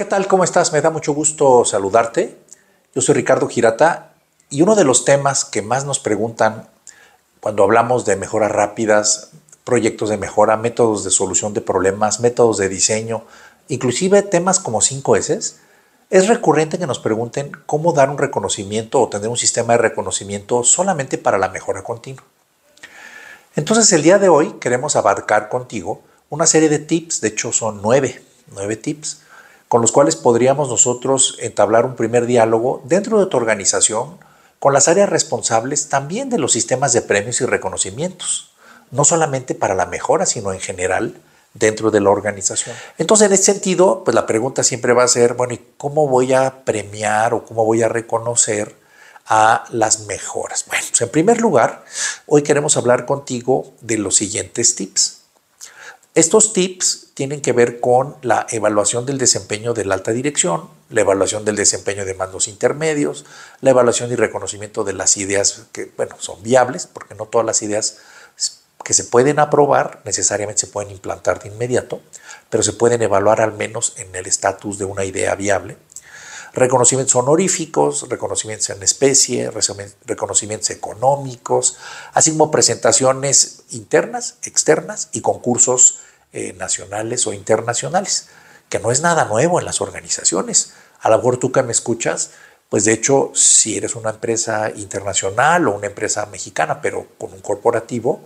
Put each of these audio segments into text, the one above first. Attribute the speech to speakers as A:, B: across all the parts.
A: ¿qué tal? ¿Cómo estás? Me da mucho gusto saludarte. Yo soy Ricardo Girata y uno de los temas que más nos preguntan cuando hablamos de mejoras rápidas, proyectos de mejora, métodos de solución de problemas, métodos de diseño, inclusive temas como 5S, es recurrente que nos pregunten cómo dar un reconocimiento o tener un sistema de reconocimiento solamente para la mejora continua. Entonces el día de hoy queremos abarcar contigo una serie de tips, de hecho son nueve, nueve tips, con los cuales podríamos nosotros entablar un primer diálogo dentro de tu organización con las áreas responsables también de los sistemas de premios y reconocimientos, no solamente para la mejora, sino en general dentro de la organización. Entonces, en ese sentido, pues la pregunta siempre va a ser, bueno, ¿y cómo voy a premiar o cómo voy a reconocer a las mejoras? Bueno, pues, en primer lugar, hoy queremos hablar contigo de los siguientes tips. Estos tips tienen que ver con la evaluación del desempeño de la alta dirección, la evaluación del desempeño de mandos intermedios, la evaluación y reconocimiento de las ideas que, bueno, son viables, porque no todas las ideas que se pueden aprobar necesariamente se pueden implantar de inmediato, pero se pueden evaluar al menos en el estatus de una idea viable. Reconocimientos honoríficos, reconocimientos en especie, reconocimientos económicos, así como presentaciones internas, externas y concursos eh, nacionales o internacionales, que no es nada nuevo en las organizaciones. A lo mejor tú que me escuchas, pues de hecho, si eres una empresa internacional o una empresa mexicana, pero con un corporativo,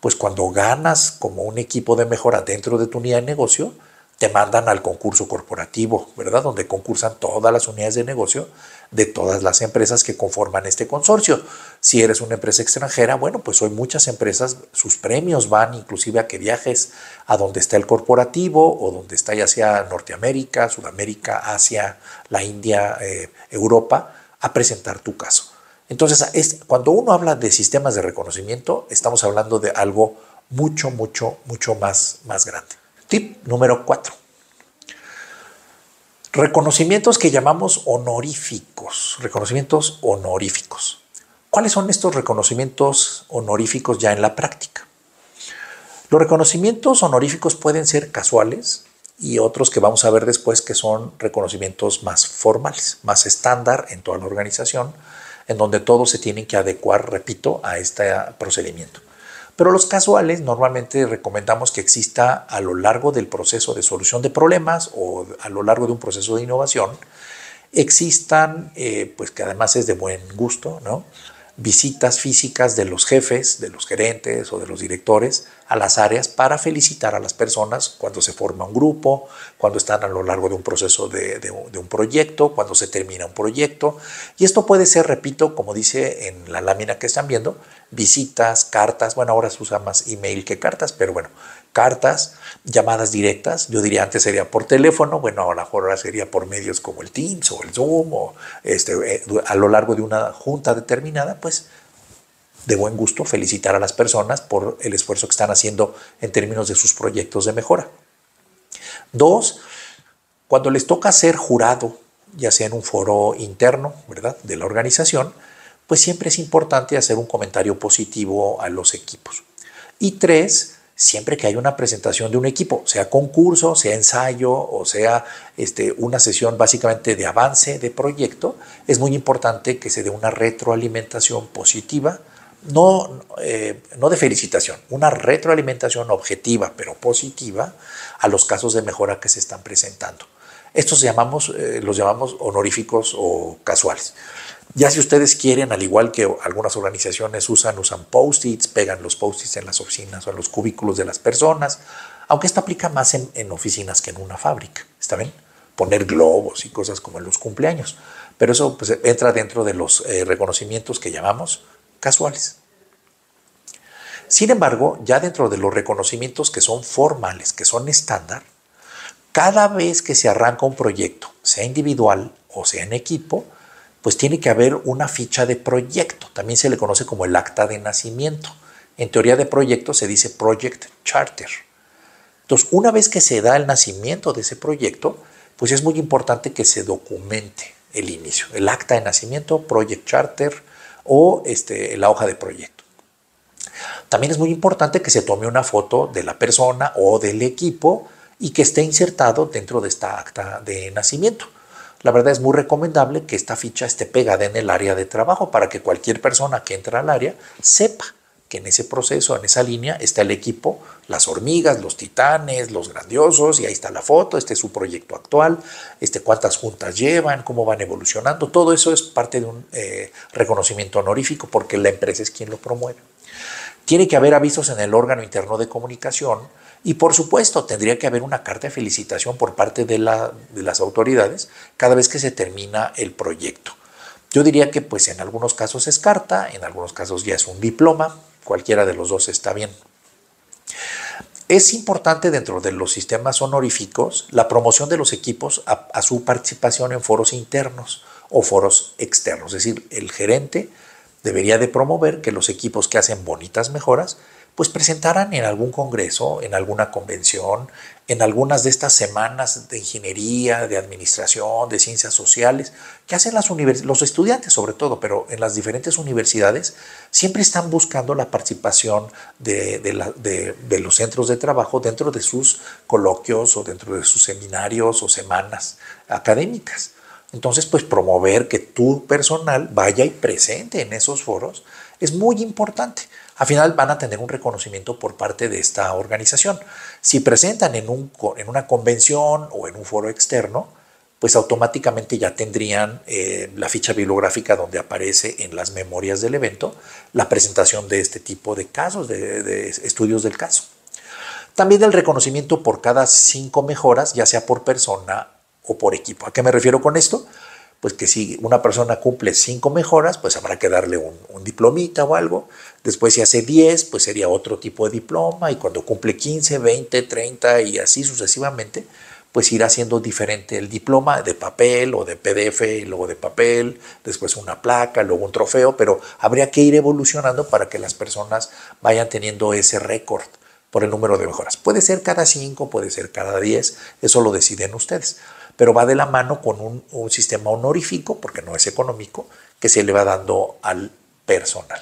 A: pues cuando ganas como un equipo de mejora dentro de tu unidad de negocio, te mandan al concurso corporativo, ¿verdad? Donde concursan todas las unidades de negocio de todas las empresas que conforman este consorcio. Si eres una empresa extranjera, bueno, pues hoy muchas empresas, sus premios van inclusive a que viajes a donde está el corporativo o donde está ya sea Norteamérica, Sudamérica, Asia, la India, eh, Europa, a presentar tu caso. Entonces, cuando uno habla de sistemas de reconocimiento, estamos hablando de algo mucho, mucho, mucho más, más grande. Tip número 4. Reconocimientos que llamamos honoríficos. Reconocimientos honoríficos. ¿Cuáles son estos reconocimientos honoríficos ya en la práctica? Los reconocimientos honoríficos pueden ser casuales y otros que vamos a ver después que son reconocimientos más formales, más estándar en toda la organización, en donde todos se tienen que adecuar, repito, a este procedimiento. Pero los casuales normalmente recomendamos que exista a lo largo del proceso de solución de problemas o a lo largo de un proceso de innovación, existan, eh, pues que además es de buen gusto, ¿no? visitas físicas de los jefes, de los gerentes o de los directores a las áreas para felicitar a las personas cuando se forma un grupo, cuando están a lo largo de un proceso de, un proyecto, cuando se termina un proyecto. Y esto puede ser, repito, como dice en la lámina que están viendo, visitas, cartas, bueno, ahora se usa más email que cartas, pero bueno, cartas, llamadas directas, yo diría antes sería por teléfono, bueno, ahora, ahora sería por medios como el Teams o el Zoom o este, eh, a lo largo de una junta determinada, pues de buen gusto felicitar a las personas por el esfuerzo que están haciendo en términos de sus proyectos de mejora. Dos, cuando les toca ser jurado, ya sea en un foro interno, ¿verdad?, de la organización, pues siempre es importante hacer un comentario positivo a los equipos. Y tres, siempre que hay una presentación de un equipo, sea concurso, sea ensayo o sea este, una sesión básicamente de avance de proyecto, es muy importante que se dé una retroalimentación positiva no, eh, no de felicitación, una retroalimentación objetiva pero positiva a los casos de mejora que se están presentando. Estos llamamos, eh, los llamamos honoríficos o casuales. Ya si ustedes quieren, al igual que algunas organizaciones usan, usan post-its, pegan los post-its en las oficinas o en los cubículos de las personas, aunque esto aplica más en, oficinas que en una fábrica, ¿está bien? Poner globos y cosas como en los cumpleaños. Pero eso pues, entra dentro de los eh, reconocimientos que llamamos casuales. Sin embargo, ya dentro de los reconocimientos que son formales, que son estándar, cada vez que se arranca un proyecto, sea individual o sea en equipo, pues tiene que haber una ficha de proyecto. También se le conoce como el acta de nacimiento. En teoría de proyecto se dice Project Charter. Entonces, una vez que se da el nacimiento de ese proyecto, pues es muy importante que se documente el inicio. El acta de nacimiento, Project Charter, o este, la hoja de proyecto. También es muy importante que se tome una foto de la persona o del equipo y que esté insertado dentro de esta acta de nacimiento. La verdad es muy recomendable que esta ficha esté pegada en el área de trabajo para que cualquier persona que entra al área sepa que en ese proceso, en esa línea, está el equipo, las hormigas, los titanes, los grandiosos, y ahí está la foto, este es su proyecto actual, este cuántas juntas llevan, cómo van evolucionando, todo eso es parte de un eh, reconocimiento honorífico porque la empresa es quien lo promueve. Tiene que haber avisos en el órgano interno de comunicación y por supuesto tendría que haber una carta de felicitación por parte de las autoridades cada vez que se termina el proyecto. Yo diría que pues en algunos casos es carta, en algunos casos ya es un diploma, cualquiera de los dos está bien. Es importante dentro de los sistemas honoríficos la promoción de los equipos a, a, su participación en foros internos o foros externos. Es decir, el gerente debería de promover que los equipos que hacen bonitas mejoras pues presentaran en algún congreso, en alguna convención, en algunas de estas semanas de ingeniería, de administración, de ciencias sociales, que hacen las los estudiantes sobre todo, pero en las diferentes universidades siempre están buscando la participación de, de los centros de trabajo dentro de sus coloquios o dentro de sus seminarios o semanas académicas. Entonces, pues promover que tu personal vaya y presente en esos foros es muy importante. Al final van a tener un reconocimiento por parte de esta organización. Si presentan en, una convención o en un foro externo, pues automáticamente ya tendrían eh, la ficha bibliográfica donde aparece en las memorias del evento la presentación de este tipo de casos, de estudios del caso. También el reconocimiento por cada cinco mejoras, ya sea por persona o por equipo. ¿A qué me refiero con esto? pues que si una persona cumple cinco mejoras, pues habrá que darle un, diplomita o algo. Después si hace 10, pues sería otro tipo de diploma. Y cuando cumple 15, 20, 30 y así sucesivamente, pues irá siendo diferente el diploma de papel o de PDF luego de papel, después una placa, luego un trofeo, pero habría que ir evolucionando para que las personas vayan teniendo ese récord por el número de mejoras. Puede ser cada cinco, puede ser cada 10, eso lo deciden ustedes pero va de la mano con un, sistema honorífico, porque no es económico, que se le va dando al personal.